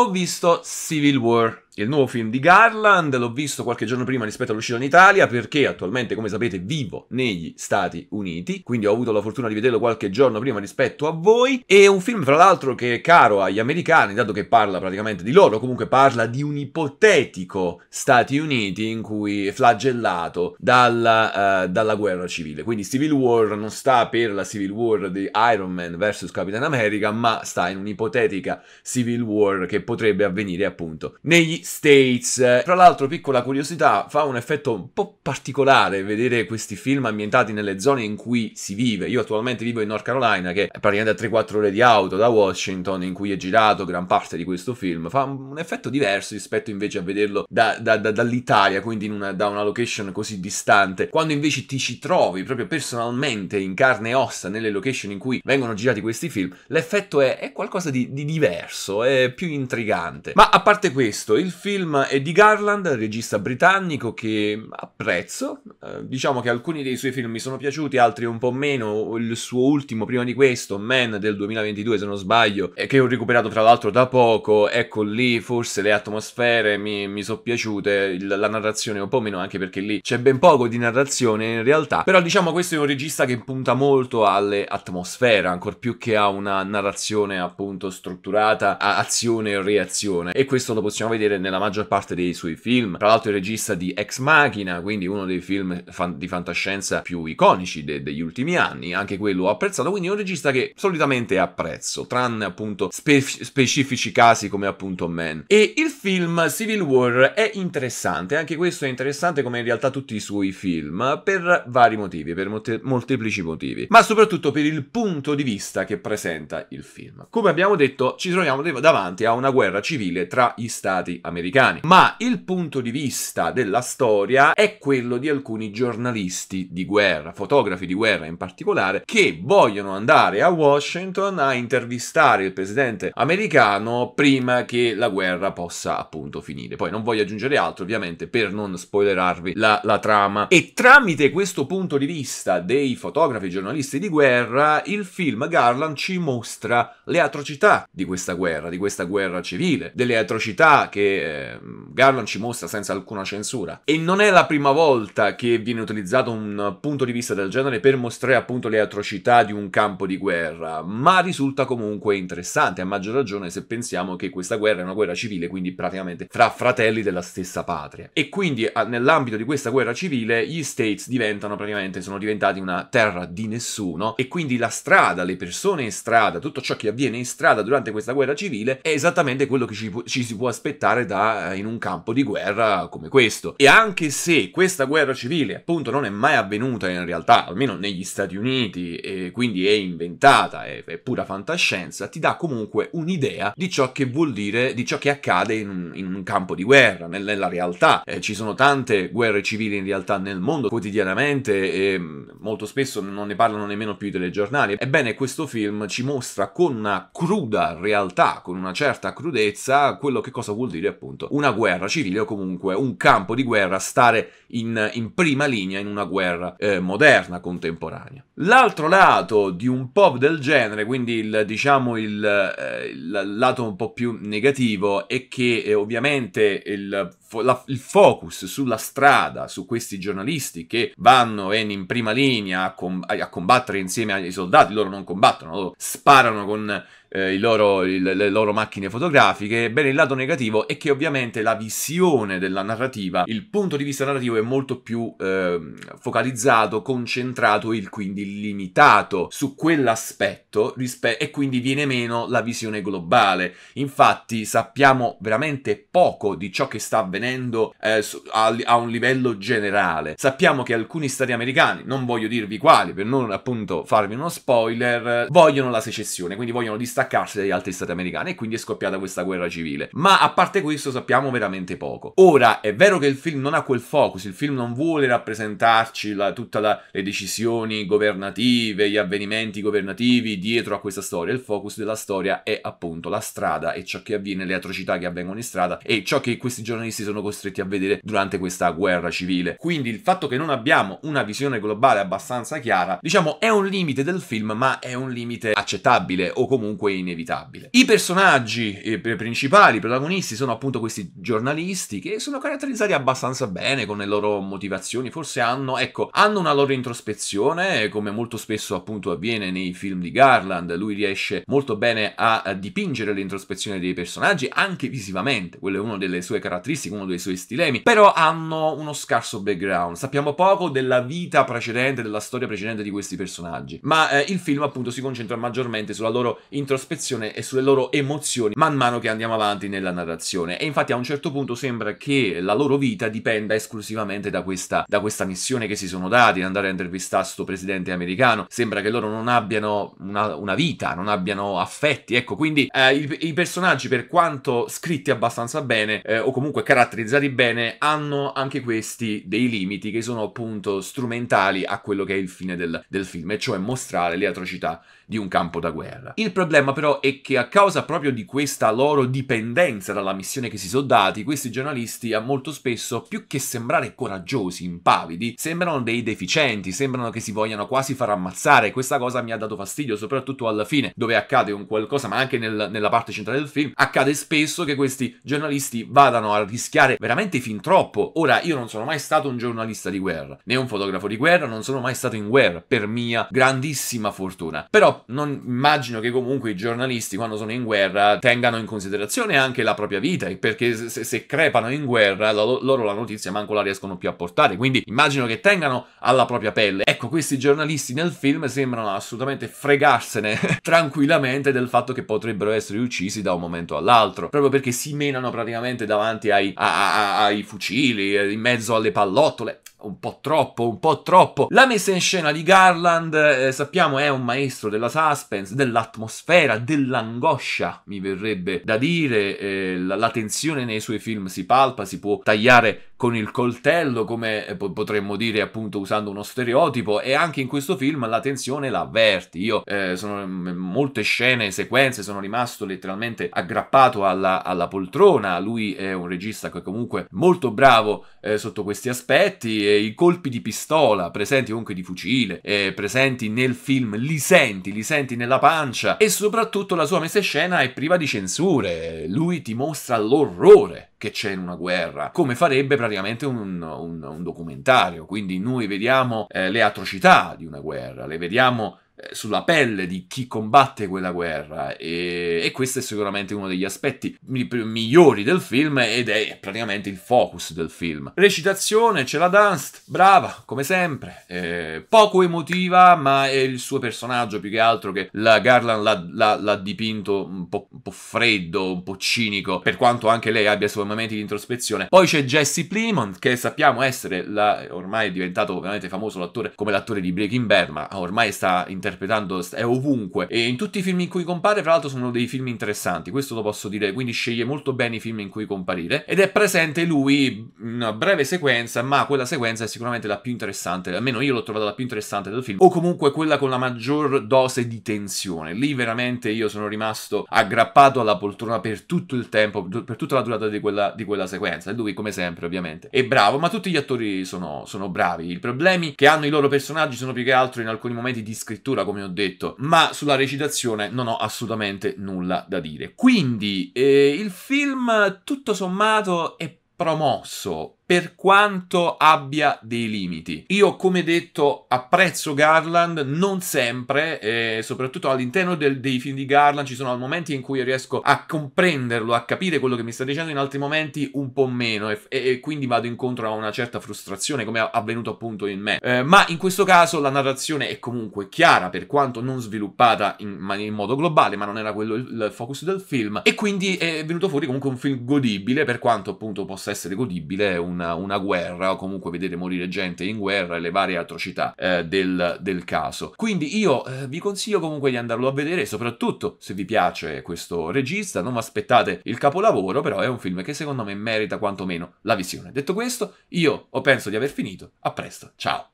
ho visto Civil War il nuovo film di Garland, l'ho visto qualche giorno prima rispetto all'uscita in Italia perché attualmente, come sapete, vivo negli Stati Uniti, quindi ho avuto la fortuna di vederlo qualche giorno prima rispetto a voi. È un film, fra l'altro, che è caro agli americani, dato che parla praticamente di loro, comunque parla di un ipotetico Stati Uniti in cui è flagellato dalla, uh, eh, dalla guerra civile. Quindi Civil War non sta per la Civil War di Iron Man vs. Capitan America, ma sta in un'ipotetica Civil War che potrebbe avvenire appunto negli States. Tra l'altro, piccola curiosità, fa un effetto un po' particolare vedere questi film ambientati nelle zone in cui si vive. Io attualmente vivo in North Carolina, che è praticamente a 3-4 ore di auto da Washington, in cui è girato gran parte di questo film. Fa un effetto diverso rispetto invece a vederlo da, da, da, dall'Italia, quindi una, da una location così distante. Quando invece ti ci trovi proprio personalmente in carne e ossa nelle location in cui vengono girati questi film, l'effetto è, è qualcosa di, di diverso, è più intrigante. Ma a parte questo, il il film è di Garland, regista britannico che apprezzo. Eh, diciamo che alcuni dei suoi film mi sono piaciuti, altri un po' meno. Il suo ultimo, prima di questo, Man del 2022, se non sbaglio, che ho recuperato tra l'altro da poco. Ecco lì, forse le atmosfere mi, mi sono piaciute, il, la narrazione un po' meno, anche perché lì c'è ben poco di narrazione in realtà. Però diciamo questo è un regista che punta molto alle atmosfere, ancor più che a una narrazione appunto strutturata, a azione e reazione. E questo lo possiamo vedere nella maggior parte dei suoi film. Tra l'altro è regista di Ex Machina, quindi uno dei film fan, di fantascienza più iconici de, degli ultimi anni, anche quello ho apprezzato, quindi è un regista che solitamente apprezzo, tranne appunto spe- specifici casi come appunto Man. E il film Civil War è interessante, anche questo è interessante come in realtà tutti i suoi film, per vari motivi, per molte, molteplici motivi, ma soprattutto per il punto di vista che presenta il film. Come abbiamo detto, ci troviamo davanti a una guerra civile tra gli stati americani. Ma il punto di vista della storia è quello di alcuni giornalisti di guerra, fotografi di guerra in particolare, che vogliono andare a Washington a intervistare il presidente americano prima che la guerra possa appunto finire. Poi non voglio aggiungere altro, ovviamente, per non spoilerarvi la, la trama. E tramite questo punto di vista dei fotografi e giornalisti di guerra, il film Garland ci mostra le atrocità di questa guerra, di questa guerra civile, delle atrocità che eh, Garland ci mostra senza alcuna censura. E non è la prima volta che viene utilizzato un punto di vista del genere per mostrare appunto le atrocità di un campo di guerra, ma risulta comunque interessante, a maggior ragione se pensiamo che questa guerra è una guerra civile, quindi praticamente fra fratelli della stessa patria. E quindi nell'ambito di questa guerra civile gli States diventano praticamente, sono diventati una terra di nessuno e quindi la strada, le persone in strada, tutto ciò che avviene in strada durante questa guerra civile è esattamente quello che ci, ci si può aspettare da, eh, in un campo di guerra come questo. E anche se questa guerra civile appunto non è mai avvenuta in realtà, almeno negli Stati Uniti, e quindi è inventata, è, è pura fantascienza, ti dà comunque un'idea di ciò che vuol dire, di ciò che accade in un, in un campo di guerra, nel, nella realtà. Eh, ci sono tante guerre civili in realtà nel mondo quotidianamente e mm, molto spesso non ne parlano nemmeno più i telegiornali. Ebbene, questo film ci mostra con una cruda realtà, con una certa crudezza, quello che cosa vuol dire appunto una guerra civile o comunque un campo di guerra, stare in, in prima linea in una guerra eh, moderna, contemporanea. L'altro lato di un pop del genere, quindi il, diciamo il, eh, il lato un po' più negativo, è che eh, ovviamente il, fo- la, il, focus sulla strada, su questi giornalisti che vanno in, in prima linea a, com- a, combattere insieme ai soldati, loro non combattono, loro sparano con eh, loro, le loro macchine fotografiche, bene, il lato negativo è che ovviamente la visione della narrativa, il punto di vista narrativo è molto più ehm, focalizzato, concentrato il quindi limitato su quell'aspetto rispe- e quindi viene meno la visione globale. Infatti sappiamo veramente poco di ciò che sta avvenendo eh, su- a-, a un livello generale. Sappiamo che alcuni stati americani, non voglio dirvi quali per non appunto farvi uno spoiler, vogliono la secessione, quindi vogliono distaccarsi dagli altri stati americani e quindi è scoppiata questa guerra civile. Ma a parte questo sappiamo veramente poco. Ora, è vero che il film non ha quel focus, il film non vuole rappresentarci la, tutte le decisioni governative governative, gli avvenimenti governativi dietro a questa storia. Il focus della storia è appunto la strada e ciò che avviene, le atrocità che avvengono in strada e ciò che questi giornalisti sono costretti a vedere durante questa guerra civile. Quindi il fatto che non abbiamo una visione globale abbastanza chiara, diciamo, è un limite del film, ma è un limite accettabile o comunque inevitabile. I personaggi eh, principali, protagonisti, sono appunto questi giornalisti che sono caratterizzati abbastanza bene con le loro motivazioni, forse hanno, ecco, hanno una loro introspezione come come molto spesso appunto avviene nei film di Garland, lui riesce molto bene a dipingere l'introspezione dei personaggi anche visivamente, quello è una delle sue caratteristiche, uno dei suoi stilemi, però hanno uno scarso background, sappiamo poco della vita precedente, della storia precedente di questi personaggi, ma eh, il film appunto si concentra maggiormente sulla loro introspezione e sulle loro emozioni man mano che andiamo avanti nella narrazione e infatti a un certo punto sembra che la loro vita dipenda esclusivamente da questa, da questa missione che si sono dati, andare a intervistare sto presidente americano americano, sembra che loro non abbiano una, una vita, non abbiano affetti, ecco, quindi eh, i, i, personaggi per quanto scritti abbastanza bene eh, o comunque caratterizzati bene hanno anche questi dei limiti che sono appunto strumentali a quello che è il fine del, del film, e cioè mostrare le atrocità di un campo da guerra. Il problema però è che a causa proprio di questa loro dipendenza dalla missione che si sono dati, questi giornalisti a molto spesso, più che sembrare coraggiosi, impavidi, sembrano dei deficienti, sembrano che si vogliano quasi far ammazzare. Questa cosa mi ha dato fastidio, soprattutto alla fine, dove accade un qualcosa, ma anche nel, nella parte centrale del film, accade spesso che questi giornalisti vadano a rischiare veramente fin troppo. Ora, io non sono mai stato un giornalista di guerra, né un fotografo di guerra, non sono mai stato in guerra, per mia grandissima fortuna. Però non immagino che comunque i giornalisti quando sono in guerra tengano in considerazione anche la propria vita, perché se, se crepano in guerra la, loro la notizia manco la riescono più a portare, quindi immagino che tengano alla propria pelle. Ecco, questi giornalisti nel film sembrano assolutamente fregarsene tranquillamente del fatto che potrebbero essere uccisi da un momento all'altro, proprio perché si menano praticamente davanti ai, a, a, ai fucili, eh, in mezzo alle pallottole un po' troppo, un po' troppo. La messa in scena di Garland, eh, sappiamo, è un maestro della suspense, dell'atmosfera, dell'angoscia, mi verrebbe da dire. Eh, la, la, tensione nei suoi film si palpa, si può tagliare con il coltello, come eh, potremmo dire appunto usando uno stereotipo, e anche in questo film la tensione la avverti. Io eh, sono mm, molte scene, sequenze, sono rimasto letteralmente aggrappato alla, alla poltrona. Lui è un regista che comunque molto bravo eh, sotto questi aspetti e eh, i colpi di pistola presenti comunque di fucile, eh, presenti nel film, li senti, li senti nella pancia e soprattutto la sua messa in scena è priva di censure, lui ti mostra l'orrore che c'è in una guerra, come farebbe praticamente un, un, un documentario, quindi noi vediamo eh, le atrocità di una guerra, le vediamo eh, sulla pelle di chi combatte quella guerra e, e questo è sicuramente uno degli aspetti mi, migliori del film ed è praticamente il focus del film. Recitazione, c'è la Dunst, brava come sempre, eh, poco emotiva ma è il suo personaggio più che altro che la Garland l'ha, l'ha, l'ha dipinto un po', un po', freddo, un po' cinico, per quanto anche lei abbia i suoi momenti di introspezione. Poi c'è Jesse Plymouth che sappiamo essere la, ormai è diventato veramente famoso l'attore come l'attore di Breaking Bad ma ormai sta interpretando interpretando, è ovunque. E in tutti i film in cui compare, fra l'altro, sono dei film interessanti, questo lo posso dire, quindi sceglie molto bene i film in cui comparire. Ed è presente lui in una breve sequenza, ma quella sequenza è sicuramente la più interessante, almeno io l'ho trovata la più interessante del film, o comunque quella con la maggior dose di tensione. Lì veramente io sono rimasto aggrappato alla poltrona per tutto il tempo, per tutta la durata di quella, di quella sequenza. E lui, come sempre, ovviamente, è bravo, ma tutti gli attori sono, sono bravi. I problemi che hanno i loro personaggi sono più che altro in alcuni momenti di scrittura scrittura, come ho detto, ma sulla recitazione non ho assolutamente nulla da dire. Quindi eh, il film tutto sommato è promosso per quanto abbia dei limiti. Io, come detto, apprezzo Garland non sempre, e eh, soprattutto all'interno del, dei film di Garland ci sono momenti in cui riesco a comprenderlo, a capire quello che mi sta dicendo, in altri momenti un po' meno e, e quindi vado incontro a una certa frustrazione come è avvenuto appunto in me. Eh, ma in questo caso la narrazione è comunque chiara, per quanto non sviluppata in, in modo globale, ma non era quello il, il focus del film, e quindi è venuto fuori comunque un film godibile, per quanto appunto possa essere godibile un una, guerra o comunque vedere morire gente in guerra e le varie atrocità eh, del, del, caso. Quindi io eh, vi consiglio comunque di andarlo a vedere, soprattutto se vi piace questo regista, non aspettate il capolavoro, però è un film che secondo me merita quantomeno la visione. Detto questo, io penso di aver finito, a presto, ciao!